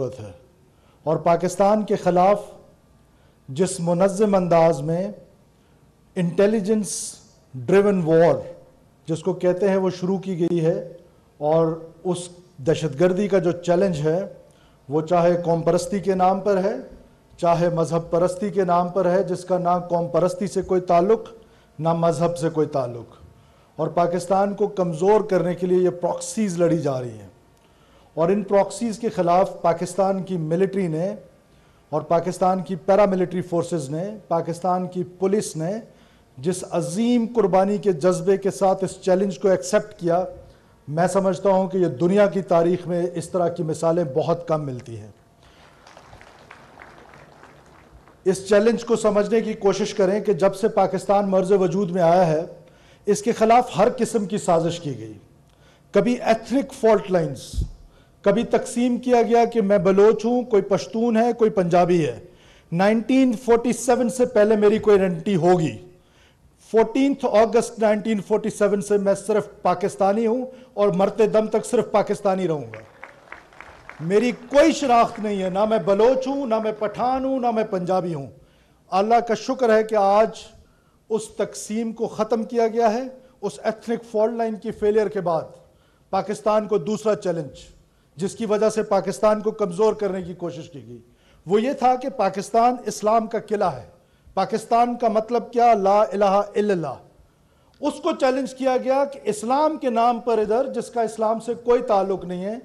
ज़रूरत है और पाकिस्तान के ख़िलाफ़ जिस मुनज़म अंदाज में इंटेलिजेंस ड्रिवन वॉर जिसको कहते हैं वो शुरू की गई है और उस दहशतगर्दी का जो चैलेंज है वो चाहे कौम परस्ती के नाम पर है चाहे मज़हब परस्ती के नाम पर है जिसका ना कौम परस्ती से कोई ताल्लुक़ ना मज़हब से कोई ताल्लुक़ और पाकिस्तान को कमज़ोर करने के लिए ये प्रॉक्सीज़ लड़ी जा रही हैं और इन प्रॉक्सीज़ के ख़िलाफ़ पाकिस्तान की मिलिट्री ने और पाकिस्तान की पैरामिलिट्री फोर्सेस ने पाकिस्तान की पुलिस ने जिस अजीम कुर्बानी के जज्बे के साथ इस चैलेंज को एक्सेप्ट किया मैं समझता हूं कि यह दुनिया की तारीख में इस तरह की मिसालें बहुत कम मिलती हैं इस चैलेंज को समझने की कोशिश करें कि जब से पाकिस्तान मर्ज वजूद में आया है इसके खिलाफ हर किस्म की साजिश की गई कभी एथनिक फॉल्ट लाइन्स कभी तकसीम किया गया कि मैं बलोच हूँ कोई पश्तून है कोई पंजाबी है 1947 से पहले मेरी कोई आइडेंटिटी होगी 14 अगस्त 1947 से मैं सिर्फ पाकिस्तानी हूं और मरते दम तक सिर्फ पाकिस्तानी रहूंगा मेरी कोई शनाख्त नहीं है ना मैं बलोच हूं ना मैं पठान हूं ना मैं पंजाबी हूं अल्लाह का शुक्र है कि आज उस तकसीम को ख़त्म किया गया है उस एथनिक फॉल्ट लाइन की फेलियर के बाद पाकिस्तान को दूसरा चैलेंज जिसकी वजह से पाकिस्तान को कमज़ोर करने की कोशिश की गई वो ये था कि पाकिस्तान इस्लाम का किला है पाकिस्तान का मतलब क्या ला इला इला उसको चैलेंज किया गया कि इस्लाम के नाम पर इधर जिसका इस्लाम से कोई ताल्लुक नहीं है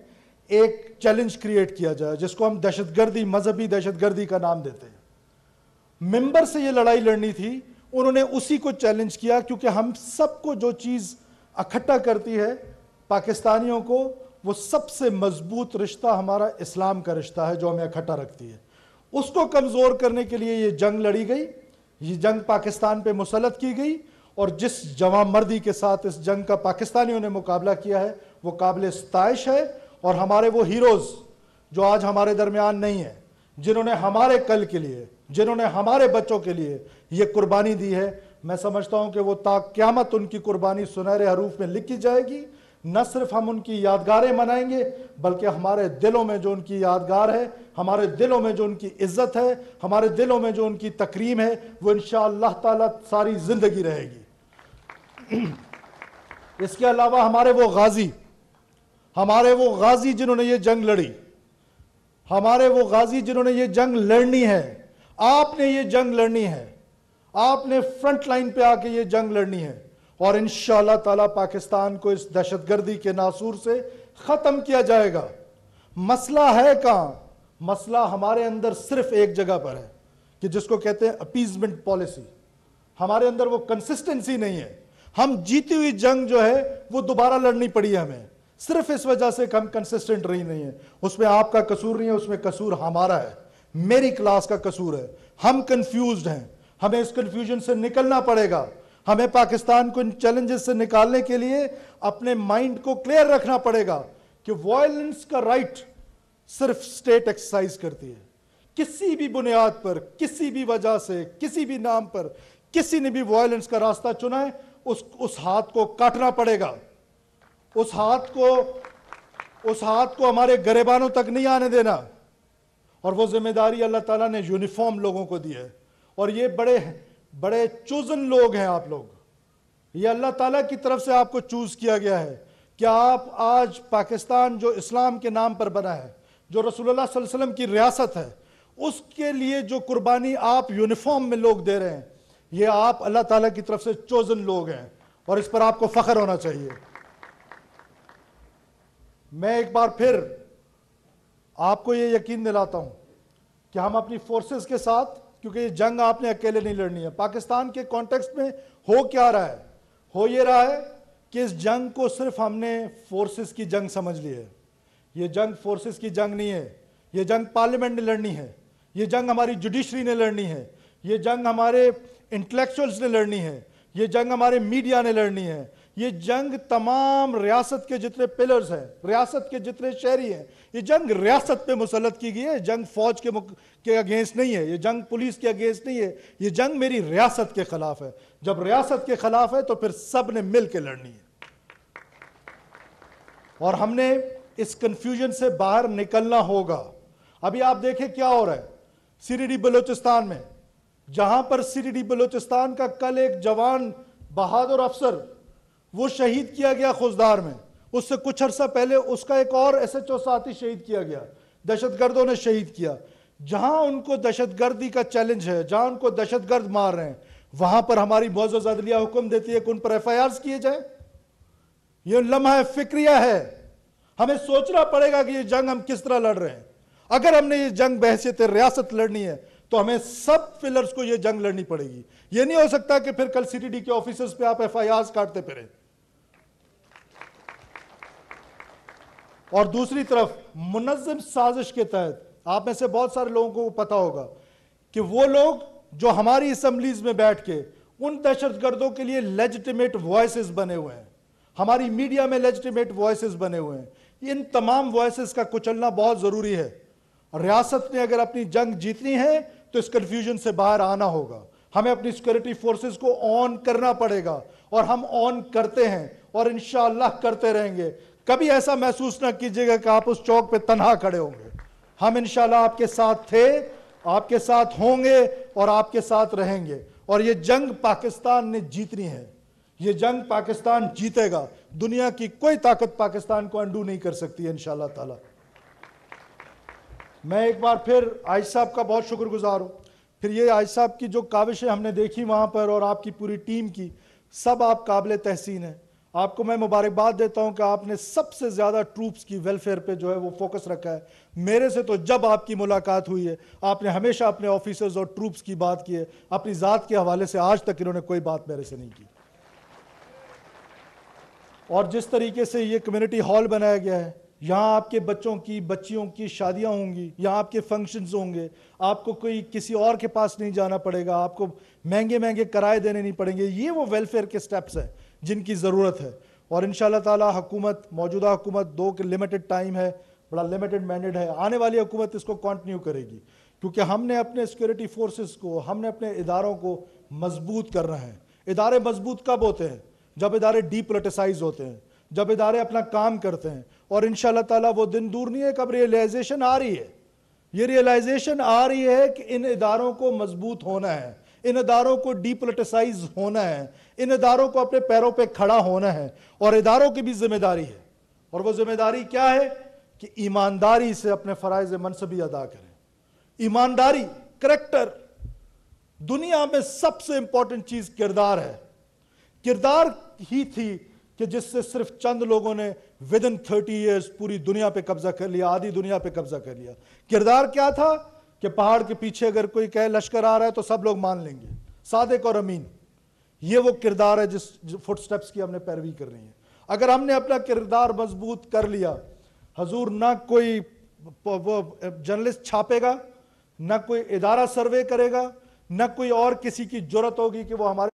एक चैलेंज क्रिएट किया जाए जिसको हम दहशतगर्दी मजहबी दहशतगर्दी का नाम देते हैं मेंबर से ये लड़ाई लड़नी थी उन्होंने उसी को चैलेंज किया क्योंकि हम सबको जो चीज़ इकट्ठा करती है पाकिस्तानियों को वो सबसे मजबूत रिश्ता हमारा इस्लाम का रिश्ता है जो हमें इकट्ठा रखती है उसको कमज़ोर करने के लिए ये जंग लड़ी गई ये जंग पाकिस्तान पे मुसलत की गई और जिस जवा मर्दी के साथ इस जंग का पाकिस्तानियों ने मुकाबला किया है वो काबिल स्तश है और हमारे वो हीरोज़ जो आज हमारे दरमियान नहीं है जिन्होंने हमारे कल के लिए जिन्होंने हमारे बच्चों के लिए ये कुर्बानी दी है मैं समझता हूँ कि वो ताक़्यामत उनकी कुर्बानी सुनहरे हरूफ में लिखी जाएगी न सिर्फ हम उनकी यादगारें मनाएंगे बल्कि हमारे दिलों में जो उनकी यादगार है हमारे दिलों में जो उनकी इज्जत है हमारे दिलों में जो उनकी तकरीम है वो इन ताला सारी ज़िंदगी रहेगी इसके अलावा हमारे वो गाजी हमारे वो गाजी जिन्होंने ये जंग लड़ी हमारे वो गाजी जिन्होंने ये जंग लड़नी है आपने ये जंग लड़नी है आपने फ्रंट लाइन पे आके ये जंग लड़नी है और इन ताला पाकिस्तान को इस दहशतगर्दी के नासूर से ख़त्म किया जाएगा मसला है कहां मसला हमारे अंदर सिर्फ एक जगह पर है कि जिसको कहते हैं अपीजमेंट पॉलिसी हमारे अंदर वो कंसिस्टेंसी नहीं है हम जीती हुई जंग जो है वो दोबारा लड़नी पड़ी है हमें सिर्फ इस वजह से हम कंसिस्टेंट रही नहीं है उसमें आपका कसूर नहीं है उसमें कसूर हमारा है मेरी क्लास का कसूर है हम कंफ्यूज हैं हमें इस कंफ्यूजन से निकलना पड़ेगा हमें पाकिस्तान को इन चैलेंजेस से निकालने के लिए अपने माइंड को क्लियर रखना पड़ेगा कि वायलेंस का राइट सिर्फ स्टेट एक्सरसाइज करती है किसी भी बुनियाद पर किसी भी वजह से किसी भी नाम पर किसी ने भी वायलेंस का रास्ता चुना है उस उस हाथ को काटना पड़ेगा उस हाथ को उस हाथ को हमारे गरीबानों तक नहीं आने देना और वो जिम्मेदारी अल्लाह ताला ने यूनिफॉर्म लोगों को दी है और ये बड़े बड़े चूजन लोग हैं आप लोग ये अल्लाह ताला की तरफ से आपको चूज़ किया गया है क्या आप आज पाकिस्तान जो इस्लाम के नाम पर बना है जो रसूलुल्लाह सल्लल्लाहु अलैहि वसल्लम की रियासत है उसके लिए जो कुर्बानी आप यूनिफॉर्म में लोग दे रहे हैं ये आप अल्लाह ताला की तरफ से चोजन लोग हैं और इस पर आपको फ़ख्र होना चाहिए मैं एक बार फिर आपको ये यकीन दिलाता हूँ कि हम अपनी फोर्सेस के साथ क्योंकि ये जंग आपने अकेले नहीं लड़नी है पाकिस्तान के कॉन्टेक्स्ट में हो क्या रहा है हो ये रहा है कि इस जंग को सिर्फ हमने फोर्सेस की जंग समझ ली है ये जंग फोर्सेस की जंग नहीं है ये जंग पार्लियामेंट ने लड़नी है ये जंग हमारी जुडिशरी ने लड़नी है ये जंग हमारे इंटेलेक्चुअल्स ने लड़नी है ये जंग हमारे मीडिया ने लड़नी है ये जंग तमाम रियासत के जितने पिलर्स हैं रियासत के जितने शहरी हैं ये जंग रियासत पे मुसलत की गई है जंग फौज के मुक, के अगेंस्ट नहीं है ये जंग पुलिस के अगेंस्ट नहीं है ये जंग मेरी रियासत के खिलाफ है जब रियासत के खिलाफ है तो फिर सब ने मिल के लड़नी है और हमने इस कंफ्यूजन से बाहर निकलना होगा अभी आप देखें क्या हो रहा है सीरीडी बलोचिस्तान में जहां पर सीरीडी बलोचिस्तान का कल एक जवान बहादुर अफसर वो शहीद किया गया खुजदार में उससे कुछ अरसा पहले उसका एक और एस एच ओ साथी शहीद किया गया दहशतगर्दों ने शहीद किया जहां उनको दहशतगर्दी का चैलेंज है जहां उनको दहशतगर्द मार रहे हैं वहां पर हमारी मौजूद अदलिया हुक्म देती है कि उन पर एफ आई आर किए जाए ये लम्हा फिक्रिया है हमें सोचना पड़ेगा कि यह जंग हम किस तरह लड़ रहे हैं अगर हमने ये जंग बहसीत रियासत लड़नी है तो हमें सब फिलर्स को ये जंग लड़नी पड़ेगी ये नहीं हो सकता कि फिर कल डी के ऑफिसर्स पे आप एफ आई आर काटते फिरें और दूसरी तरफ मुनजम साजिश के तहत आप में से बहुत सारे लोगों को पता होगा कि वो लोग जो हमारी असम्बलीज में बैठ के उन दहशत गर्दों के लिए लेजिटिमेट वॉइस बने हुए हैं हमारी मीडिया में लेजिटिमेट वॉइस बने हुए हैं इन तमाम वॉइस का कुचलना बहुत ज़रूरी है रियासत ने अगर अपनी जंग जीतनी है तो इस कंफ्यूजन से बाहर आना होगा हमें अपनी सिक्योरिटी फोर्सेस को ऑन करना पड़ेगा और हम ऑन करते हैं और इन करते रहेंगे कभी ऐसा महसूस ना कीजिएगा कि आप उस चौक पे तनहा खड़े होंगे हम इनशाला आपके साथ थे आपके साथ होंगे और आपके साथ रहेंगे और ये जंग पाकिस्तान ने जीतनी है ये जंग पाकिस्तान जीतेगा दुनिया की कोई ताकत पाकिस्तान को अंडू नहीं कर सकती है इन ताला मैं एक बार फिर आयश साहब का बहुत शुक्रगुजार हूँ फिर ये आयश साहब की जो काविशें हमने देखी वहाँ पर और आपकी पूरी टीम की सब आप काबिल तहसीन हैं आपको मैं मुबारकबाद देता हूं कि आपने सबसे ज़्यादा ट्रूप्स की वेलफेयर पे जो है वो फोकस रखा है मेरे से तो जब आपकी मुलाकात हुई है आपने हमेशा अपने ऑफिसर्स और ट्रूप्स की बात की है अपनी ज़ात के हवाले से आज तक इन्होंने कोई बात मेरे से नहीं की और जिस तरीके से ये कम्युनिटी हॉल बनाया गया है यहाँ आपके बच्चों की बच्चियों की शादियाँ होंगी यहाँ आपके फंक्शंस होंगे आपको कोई किसी और के पास नहीं जाना पड़ेगा आपको महंगे महंगे किराए देने नहीं पड़ेंगे ये वो वेलफेयर के स्टेप्स हैं जिनकी ज़रूरत है और इन ताला हकूमत मौजूदा हुकूमत दो के लिमिटेड टाइम है बड़ा लिमिटेड मैंडेड है आने वाली हुकूमत इसको कंटिन्यू करेगी क्योंकि हमने अपने सिक्योरिटी फोर्सेस को हमने अपने इदारों को मजबूत करना है इदारे मजबूत कब होते हैं जब इदारे डीपोलिटिसाइज होते हैं जब इदारे अपना काम करते हैं और इन ताला वो दिन दूर नहीं है कब रियलाइजेशन आ रही है ये रियलाइजेशन आ रही है कि इन इदारों को मजबूत होना है इन इदारों को डीपोलिटिसाइज होना है इन इदारों को अपने पैरों पर खड़ा होना है और इदारों की भी जिम्मेदारी है और वह जिम्मेदारी क्या है कि ईमानदारी से अपने फ़रज़ मनसबी अदा करें ईमानदारी करेक्टर दुनिया में सबसे इंपॉर्टेंट चीज़ किरदार है किरदार ही थी कि जिससे सिर्फ चंद लोगों ने विद इन थर्टी ईयर्स पूरी दुनिया पे कब्जा कर लिया आधी दुनिया पे कब्जा कर लिया किरदार क्या था कि पहाड़ के पीछे अगर कोई कहे लश्कर आ रहा है तो सब लोग मान लेंगे सादिक और अमीन ये वो किरदार है जिस फुटस्टेप्स की हमने पैरवी कर रही है अगर हमने अपना किरदार मजबूत कर लिया हजूर ना कोई वो जर्नलिस्ट छापेगा ना कोई इदारा सर्वे करेगा ना कोई और किसी की जरूरत होगी कि वो हमारे